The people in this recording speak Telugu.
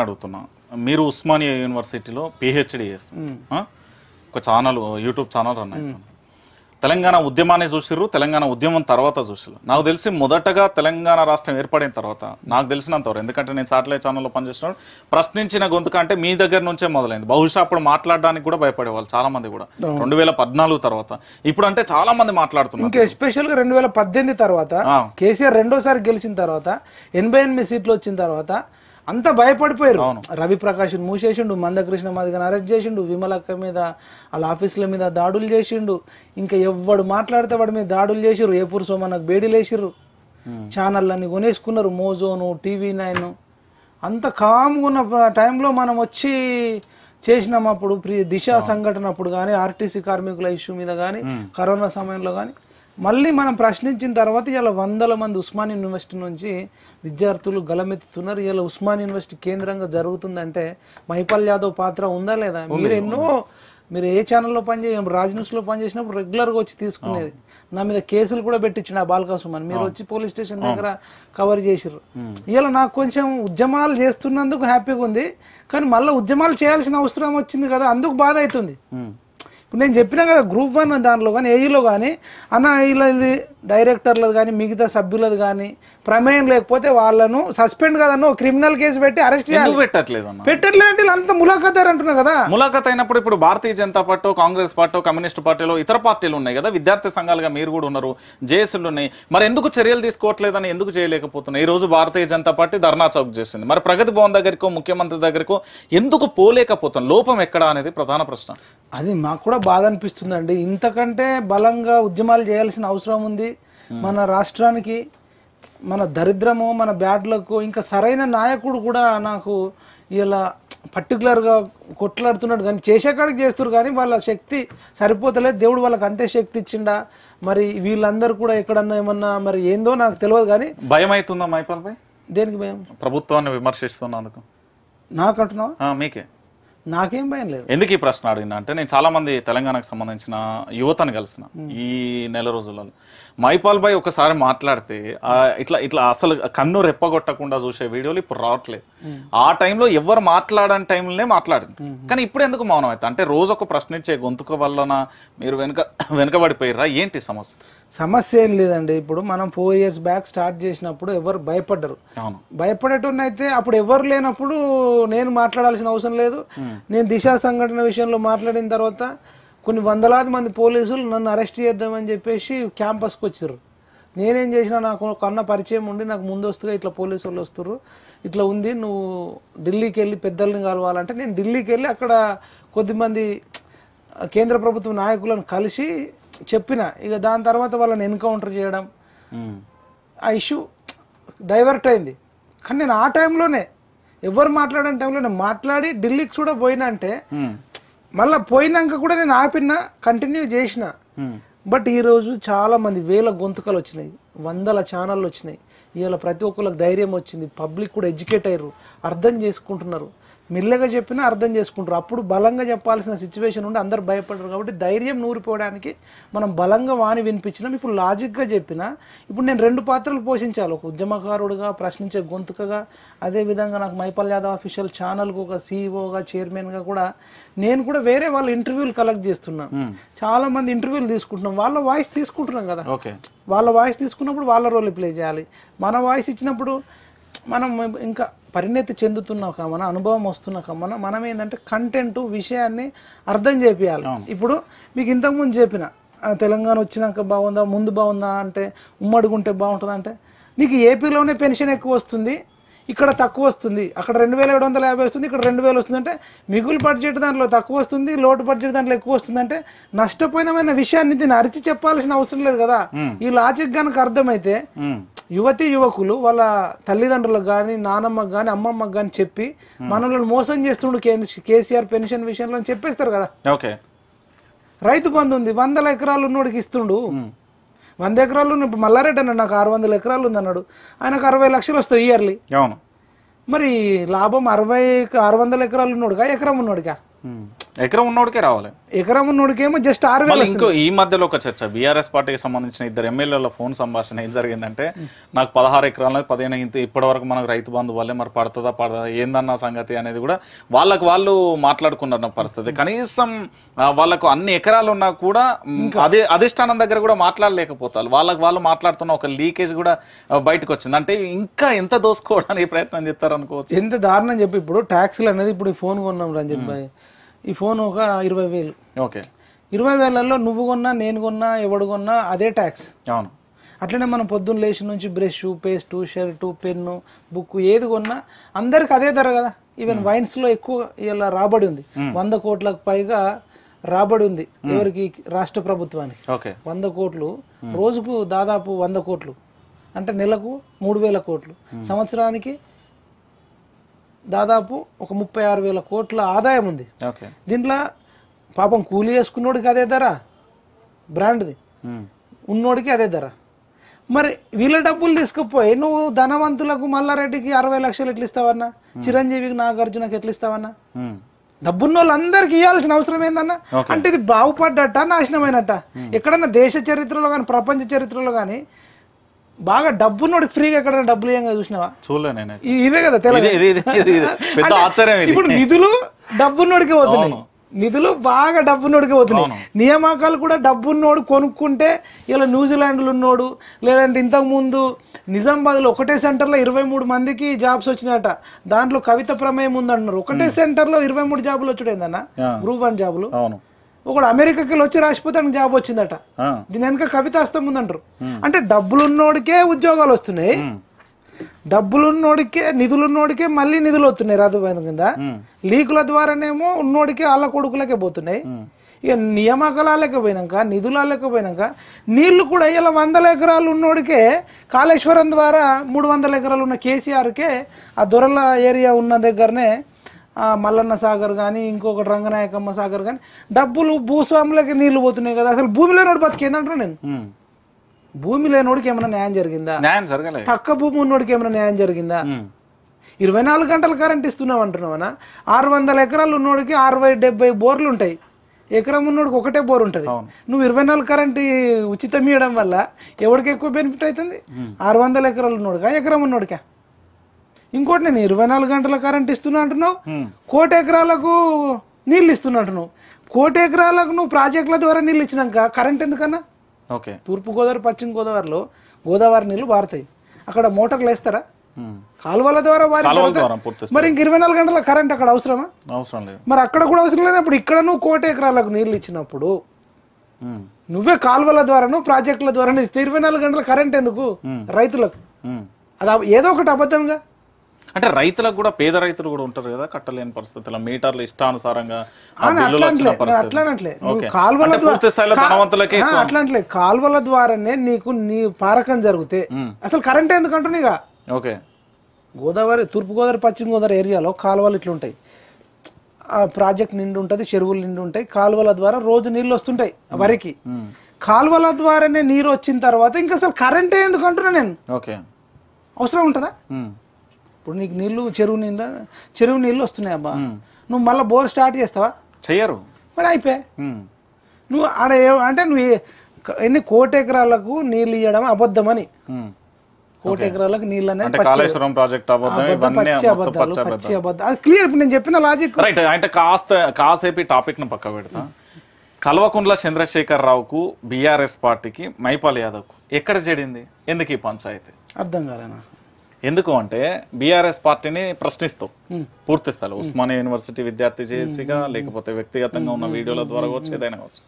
అడుగుతున్నా మీరు ఉస్మానియా యూనివర్సిటీలో పిహెచ్డి చేస్తున్నారు ఒక ఛానల్ యూట్యూబ్ ఛానల్ రన్ అవుతుంది తెలంగాణ ఉద్యమాన్ని చూసిర్రు తెలంగాణ ఉద్యమం తర్వాత చూసిర్రు నాకు తెలిసి మొదటగా తెలంగాణ రాష్ట్రం ఏర్పడిన తర్వాత నాకు తెలిసినంతవరకు ఎందుకంటే నేను సాటిలైట్ ఛానల్లో పనిచేసినప్పుడు ప్రశ్నించిన గొంతుక అంటే మీ దగ్గర నుంచే మొదలైంది బహుశా అప్పుడు మాట్లాడడానికి కూడా భయపడేవాళ్ళు చాలా మంది కూడా రెండు వేల పద్నాలుగు తర్వాత ఇప్పుడు అంటే చాలా మంది మాట్లాడుతున్నారు ఇంకా ఎస్పెషల్ గా రెండు వేల పద్దెనిమిది తర్వాత కేసీఆర్ రెండోసారి గెలిచిన తర్వాత ఎనభై ఎనిమిది సీట్లు వచ్చిన తర్వాత అంత భయపడిపోయారు రవి ప్రకాష్ మూసేసిండు మందకృష్ణ మాదిగని అరెస్ట్ చేసిండు విమలక్క మీద వాళ్ళ ఆఫీసుల మీద దాడులు చేసిండు ఇంకా ఎవడు మాట్లాడితే వాడి మీద దాడులు చేసిర్రు ఏపూర్ సోమన్నకు బేడీలేసిర్రు ఛానళ్ళని కొనేసుకున్నారు మోజోను టీవీ నైన్ అంత కామ్గా ఉన్న టైంలో మనం వచ్చి చేసినాం అప్పుడు దిశ సంఘటన అప్పుడు కానీ ఆర్టీసీ కార్మికుల ఇష్యూ మీద కానీ కరోనా సమయంలో కానీ మళ్ళీ మనం ప్రశ్నించిన తర్వాత ఇలా వందల మంది ఉస్మాన్ యూనివర్సిటీ నుంచి విద్యార్థులు గలమెత్తుతున్నారు ఇలా ఉస్మాన్ యూనివర్సిటీ కేంద్రంగా జరుగుతుందంటే మైపాల్ యాదవ్ పాత్ర ఉందా లేదా మీరు ఎన్నో మీరు ఏ ఛానల్లో పనిచేయం రాజ్ న్యూస్లో పనిచేసినప్పుడు రెగ్యులర్గా వచ్చి తీసుకునేది నా మీద కేసులు కూడా పెట్టించిన ఆ బాలకాసుమని మీరు వచ్చి పోలీస్ స్టేషన్ దగ్గర కవర్ చేసారు ఇలా నాకు కొంచెం ఉద్యమాలు చేస్తున్నందుకు హ్యాపీగా ఉంది కానీ మళ్ళీ ఉద్యమాలు చేయాల్సిన అవసరం వచ్చింది కదా అందుకు బాధ అవుతుంది ఇప్పుడు నేను చెప్పినా కదా గ్రూప్ వన్ దానిలో కానీ ఏఈలో e కానీ అన్న ఇలా ఇది డైరెక్టర్లది కానీ మిగతా సభ్యులది కానీ ప్రమేయం లేకపోతే వాళ్ళను సస్పెండ్ కాదన్న క్రిమినల్ కేసు పెట్టి అరెస్ట్ చేయాలి పెట్టట్లేదు పెట్టట్లేదు అంటే అంత ములాఖత్ అంటున్నారు కదా ములాఖత్ అయినప్పుడు ఇప్పుడు Bharatiya Janata party Congress party communist పార్టీలో ఇతర పార్టీలు ఉన్నాయి కదా విద్యార్థి సంఘాలుగా మీరు కూడా ఉన్నారు జేఏసీలు ఉన్నాయి మరి ఎందుకు చర్యలు తీసుకోవట్లేదని ఎందుకు చేయలేకపోతున్నాయి ఈ రోజు భారతీయ జనతా పార్టీ ధర్నా చౌక్ చేసింది మరి ప్రగతి భవన్ దగ్గరికో ముఖ్యమంత్రి దగ్గరికో ఎందుకు పోలేకపోతుంది లోపం ఎక్కడ అనేది ప్రధాన ప్రశ్న అది మాకు కూడా బాధ అండి ఇంతకంటే బలంగా ఉద్యమాలు చేయాల్సిన అవసరం ఉంది Hmm. మన రాష్ట్రానికి మన దరిద్రము మన బ్యాడ్లకు ఇంకా సరైన నాయకుడు కూడా నాకు ఇలా పర్టికులర్గా కొట్లాడుతున్నాడు కానీ చేసే కాడికి చేస్తారు కానీ వాళ్ళ శక్తి సరిపోతలేదు దేవుడు వాళ్ళకి అంతే శక్తి ఇచ్చిండా మరి వీళ్ళందరూ కూడా ఎక్కడన్నా ఏమన్నా మరి ఏందో నాకు తెలియదు కానీ భయం అవుతుందా మైపాల్పై దేనికి భయం ప్రభుత్వాన్ని విమర్శిస్తున్నందుకు నాకంటున్నావా మీకే నాకేం భయం లేదు ఎందుకు ఈ ప్రశ్న అడిగిన అంటే నేను చాలా మంది తెలంగాణకు సంబంధించిన యువతను కలిసిన ఈ నెల రోజులలో మైపాల్ బాయ్ ఒకసారి మాట్లాడితే ఇట్లా ఇట్లా అసలు కన్ను రెప్పగొట్టకుండా చూసే వీడియోలు ఇప్పుడు రావట్లేదు ఆ టైంలో ఎవరు మాట్లాడని టైంలోనే మాట్లాడింది కానీ ఇప్పుడు ఎందుకు మౌనం అవుతుంది అంటే రోజు ఒక ప్రశ్న ఇచ్చే గొంతుక వల్లన మీరు వెనుక వెనుకబడిపోయిరా ఏంటి సమస్య సమస్య ఏం లేదండి ఇప్పుడు మనం ఫోర్ ఇయర్స్ బ్యాక్ స్టార్ట్ చేసినప్పుడు ఎవరు భయపడ్డరు భయపడేటోన్ అయితే అప్పుడు ఎవరు లేనప్పుడు నేను మాట్లాడాల్సిన అవసరం లేదు నేను దిశ సంఘటన విషయంలో మాట్లాడిన తర్వాత కొన్ని వందలాది మంది పోలీసులు నన్ను అరెస్ట్ చేద్దామని చెప్పేసి క్యాంపస్కి వచ్చారు నేనేం చేసినా నాకు కన్న పరిచయం ఉండి నాకు ముందస్తుగా ఇట్లా పోలీసు వాళ్ళు వస్తారు ఇట్లా ఉంది నువ్వు ఢిల్లీకి వెళ్ళి పెద్దల్ని కలవాలంటే నేను ఢిల్లీకి వెళ్ళి అక్కడ కొద్దిమంది కేంద్ర ప్రభుత్వ నాయకులను కలిసి చెప్పిన ఇక దాని తర్వాత వాళ్ళని ఎన్కౌంటర్ చేయడం ఆ ఇష్యూ డైవర్ట్ అయింది కానీ నేను ఆ టైంలోనే ఎవరు మాట్లాడని టైంలో నేను మాట్లాడి ఢిల్లీకి కూడా పోయినా అంటే మళ్ళీ పోయినాక కూడా నేను ఆపిన కంటిన్యూ చేసిన బట్ ఈరోజు చాలా మంది వేల గొంతుకలు వచ్చినాయి వందల ఛానళ్ళు వచ్చినాయి ఇవాళ ప్రతి ఒక్కరికి ధైర్యం వచ్చింది పబ్లిక్ కూడా ఎడ్యుకేట్ అయ్యారు అర్థం చేసుకుంటున్నారు మెల్లగా చెప్పినా అర్థం చేసుకుంటారు అప్పుడు బలంగా చెప్పాల్సిన సిచ్యువేషన్ ఉండి అందరు భయపడరు కాబట్టి ధైర్యం నూరిపోవడానికి మనం బలంగా వాణి వినిపించినాం ఇప్పుడు లాజిక్గా చెప్పినా ఇప్పుడు నేను రెండు పాత్రలు పోషించాలి ఒక ఉద్యమకారుడుగా ప్రశ్నించే గొంతుకగా అదేవిధంగా నాకు మైపల్ యాదవ్ అఫీషియల్ ఛానల్కి ఒక సీఈఓగా e చైర్మన్గా కూడా నేను కూడా వేరే వాళ్ళ ఇంటర్వ్యూలు కలెక్ట్ చేస్తున్నా hmm. చాలా మంది ఇంటర్వ్యూలు తీసుకుంటున్నాం వాళ్ళ వాయిస్ తీసుకుంటున్నాం కదా ఓకే వాళ్ళ వాయిస్ తీసుకున్నప్పుడు వాళ్ళ రోల్ ప్లే చేయాలి మన వాయిస్ ఇచ్చినప్పుడు మనం ఇంకా పరిణతి చెందుతున్న కమన అనుభవం వస్తున్న కమన మనం ఏంటంటే కంటెంట్ విషయాన్ని అర్థం చేపియాలి ఇప్పుడు మీకు ఇంతకుముందు చెప్పిన తెలంగాణ వచ్చినాక బాగుందా ముందు బాగుందా అంటే ఉమ్మడిగుంటే బాగుంటుందా అంటే నీకు ఏపీలోనే పెన్షన్ ఎక్కువ వస్తుంది ఇక్కడ తక్కువ వస్తుంది అక్కడ రెండు వేల ఏడు వందల యాభై వస్తుంది ఇక్కడ రెండు వేలు వస్తుందంటే మిగులు బడ్జెట్ దాంట్లో తక్కువ వస్తుంది లోటు బడ్జెట్ దాంట్లో ఎక్కువ వస్తుందంటే నష్టపోయినమైన విషయాన్ని దీన్ని అరిచి చెప్పాల్సిన అవసరం లేదు కదా ఈ లాజిక్ గనక అర్థమైతే యువతి యువకులు వాళ్ళ తల్లిదండ్రులకు కానీ నానమ్మకు కానీ అమ్మమ్మకు కానీ చెప్పి మనల్ని మోసం చేస్తుండు కేసీఆర్ పెన్షన్ విషయంలో చెప్పేస్తారు కదా ఓకే రైతు బంధు ఉంది వందల ఎకరాలు ఉన్నోడికి ఇస్తుండు వంద ఎకరాలు ఇప్పుడు మల్లారెడ్డి అన్నాడు నాకు ఆరు వందల ఎకరాలు ఉందన్నాడు ఆయనకు అరవై లక్షలు వస్తాయి ఇయర్లీ అవును మరి లాభం అరవై ఆరు వందల ఎకరాలు ఉన్నాడుగా ఎకరం ఉన్నాడుగా ఎకరం ఉన్నోడికే రావాలి ఎకరం ఉన్నోడికేమో జస్ట్ ఆరు వేలు ఇంకో ఈ మధ్యలో ఒక చర్చ బీఆర్ఎస్ పార్టీకి సంబంధించిన ఇద్దరు ఎమ్మెల్యేల ఫోన్ సంభాషణ ఏం జరిగిందంటే నాకు పదహారు ఎకరాలు పదిహేను ఇంత ఇప్పటి వరకు మనకు రైతు బంధు వల్లే మరి పడుతుందా పడదా ఏందన్న సంగతి అనేది కూడా వాళ్ళకు వాళ్ళు మాట్లాడుకున్నారు పరిస్థితి కనీసం వాళ్ళకు అన్ని ఎకరాలు ఉన్నా కూడా అదే అధిష్టానం దగ్గర కూడా మాట్లాడలేకపోతారు వాళ్ళకు వాళ్ళు మాట్లాడుతున్న ఒక లీకేజ్ కూడా బయటకు వచ్చింది అంటే ఇంకా ఎంత దోసుకోవడానికి ప్రయత్నం చేస్తారు అనుకోవచ్చు ఎంత దారుణం చెప్పి ఇప్పుడు ట్యాక్స్లు అనేది ఇప్పుడు ఫోన్ కొన్నాం రంజిత్ భాయ్ ఈ ఫోన్ ఒక ఇరవై వేలు ఓకే ఇరవై వేలలో నువ్వు కొన్నా నేను కొన్నా ఎవడు కొన్నా అదే ట్యాక్స్ అవును అట్లనే మనం పొద్దున్న లేచి నుంచి brush paste shirt pen book ఏది కొన్నా అందరికి అదే ధర కదా ఈవెన్ వైన్స్లో ఎక్కువ ఇలా రాబడి ఉంది వంద కోట్లకు పైగా రాబడి ఉంది ఎవరికి రాష్ట్ర ప్రభుత్వానికి వంద కోట్లు రోజుకు దాదాపు వంద కోట్లు అంటే నెలకు మూడు వేల కోట్లు సంవత్సరానికి దాదాపు ఒక ముప్పై ఆరు వేల కోట్ల ఆదాయం ఉంది దీంట్లో పాపం కూలీ వేసుకున్నోడికి అదే ధర బ్రాండ్ది ఉన్నోడికి అదే ధర మరి వీళ్ళ డబ్బులు తీసుకుపోయి నువ్వు ధనవంతులకు మల్లారెడ్డికి అరవై లక్షలు ఎట్లా ఇస్తావన్నా చిరంజీవికి నాగార్జునకి ఎట్లు ఇస్తావన్నా డబ్బున్న వాళ్ళందరికి ఇవ్వాల్సిన అవసరం ఏందన్నా అంటే ఇది బాగుపడ్డట నాశనమైనట్ట ఎక్కడన్నా దేశ చరిత్రలో కానీ ప్రపంచ చరిత్రలో కానీ బాగా డబ్బున్నోడికి ఫ్రీగా ఎక్కడ డబ్బులు ఏం చూసినావా చూడలే నేను ఇదే కదా పెద్ద ఆశ్చర్యం ఇప్పుడు నిధులు డబ్బున్నోడికి పోతున్నాయి నిధులు బాగా నోడికి పోతున్నాయి నియామకాలు కూడా డబ్బున్నోడు కొనుక్కుంటే ఇలా న్యూజిలాండ్లో ఉన్నోడు లేదంటే ఇంతకుముందు నిజామాబాద్లో ఒకటే సెంటర్లో ఇరవై మూడు మందికి జాబ్స్ వచ్చినాయట దాంట్లో కవిత ప్రమేయం ఉందంటున్నారు ఒకటే సెంటర్లో ఇరవై మూడు జాబులు వచ్చాడు ఏందన్న గ్రూప్ వన్ జాబులు అవును ఒకడు అమెరికాకి వచ్చి రాసిపోతానికి జాబ్ వచ్చిందట దీని వెనక కవితాస్తం ఉందంటారు అంటే డబ్బులున్నోడికే ఉద్యోగాలు వస్తున్నాయి డబ్బులున్నోడికే నిధులున్నోడికే మళ్ళీ నిధులు వస్తున్నాయి రాదు కింద లీకుల ద్వారానేమో ఉన్నోడికే వాళ్ళ కొడుకులకే పోతున్నాయి ఇక నియామకాలకి పోయినాక నిధులకి పోయినాక నీళ్లు కూడా ఇలా వందల ఎకరాలు ఉన్నోడికే కాళేశ్వరం ద్వారా మూడు వందల ఎకరాలు ఉన్న కేసీఆర్కే ఆ దొరల ఏరియా ఉన్న దగ్గరనే మల్లన్న సాగర్ కానీ ఇంకొకటి రంగనాయకమ్మ సాగర్ కానీ డబ్బులు భూస్వాములకి నీళ్లు పోతున్నాయి కదా అసలు భూమి లేనోడు బతికేందంటున్నా నేను భూమి లేనోడికి ఏమైనా న్యాయం జరిగిందా న్యాయం జరగలేదు తక్క భూమి ఉన్నోడికి ఏమైనా న్యాయం జరిగిందా ఇరవై నాలుగు గంటలు కరెంట్ ఇస్తున్నావు అంటున్నావనా ఆరు వందల ఎకరాలు ఉన్నోడికి అరవై డెబ్బై బోర్లు ఉంటాయి ఎకరం ఉన్నోడికి ఒకటే బోర్ ఉంటుంది నువ్వు ఇరవై నాలుగు కరెంట్ ఉచితం ఇవ్వడం వల్ల ఎవరికి ఎక్కువ బెనిఫిట్ అవుతుంది ఆరు వందల ఎకరాలు ఉన్నోడికా ఎకరం ఉన్నోడికా ఇంకోటి నేను ఇరవై నాలుగు గంటల కరెంట్ ఇస్తున్నా అంటున్నావు కోటి ఎకరాలకు నీళ్ళు ఇస్తున్నా అంటున్నావు కోటి ఎకరాలకు నువ్వు ప్రాజెక్టుల ద్వారా నీళ్ళు ఇచ్చినాక కరెంట్ ఎందుకన్నా ఓకే తూర్పు గోదావరి పశ్చిమ గోదావరిలో గోదావరి నీళ్ళు పారుతాయి అక్కడ మోటార్లు వేస్తారా కాలువల ద్వారా మరి ఇంక ఇరవై నాలుగు గంటల కరెంట్ అక్కడ అవసరమా అవసరం లేదు మరి అక్కడ కూడా అవసరం లేదు అప్పుడు ఇక్కడ నువ్వు కోటి ఎకరాలకు నీళ్ళు ఇచ్చినప్పుడు నువ్వే కాలువల ద్వారాను ప్రాజెక్టుల ద్వారా ఇస్తే ఇరవై నాలుగు గంటల కరెంట్ ఎందుకు రైతులకు అది ఏదో ఒకటి అబద్ధంగా అంటే రైతులకు కూడా పేద రైతులు కూడా ఉంటారు కదా కట్టలేని పరిస్థితుల మీటర్లు ఇష్టానుసారంగా అట్లాంటి అట్లాంటి కాల్వల ద్వారానే నీకు నీ పారకం జరిగితే అసలు కరెంట్ ఎందుకంటున్నాయిగా ఓకే గోదావరి తూర్పు గోదావరి పశ్చిమ గోదావరి ఏరియాలో కాలువలు ఇట్లుంటాయి ఆ ప్రాజెక్ట్ నిండి ఉంటుంది చెరువులు నిండి ఉంటాయి కాలువల ద్వారా రోజు నీళ్ళు వస్తుంటాయి వరికి కాలువల ద్వారానే నీరు వచ్చిన తర్వాత ఇంకా అసలు కరెంటే ఎందుకు అంటున్నా నేను ఓకే అవసరం ఉంటుందా ఇప్పుడు నీకు నీళ్లు చెరువు నీళ్ళ చెరువు నీళ్ళు వస్తున్నాయి అబ్బా నువ్వు మళ్ళీ బోర్ స్టార్ట్ చేస్తావా చెయ్యరు మరి అయిపోయాయి నువ్వు ఆడ అంటే నువ్వు ఎన్ని కోటి ఎకరాలకు నీళ్ళు ఇవ్వడం అబద్ధమని కోటి ఎకరాలకు నీళ్ళు అనేది కాళేశ్వరం ప్రాజెక్ట్ అబద్ధం క్లియర్ నేను చెప్పిన లాజిక్ రైట్ అంటే కాస్త కాసేపు టాపిక్ ను పక్క పెడతా కల్వకుండ్ల చంద్రశేఖర్ రావుకు బిఆర్ఎస్ పార్టీకి మైపాల్ యాదవ్కు ఎక్కడ జరిగింది ఎందుకు ఈ పంచాయతీ అర్థం కాలేనా ఎందుకు అంటే బీఆర్ఎస్ పార్టీని hmm. పూర్తి పూర్తిస్తాను hmm. ఉస్మానియా యూనివర్సిటీ విద్యార్థి చేసిగా hmm. లేకపోతే వ్యక్తిగతంగా ఉన్న వీడియోల ద్వారా కావచ్చు ఏదైనా కావచ్చు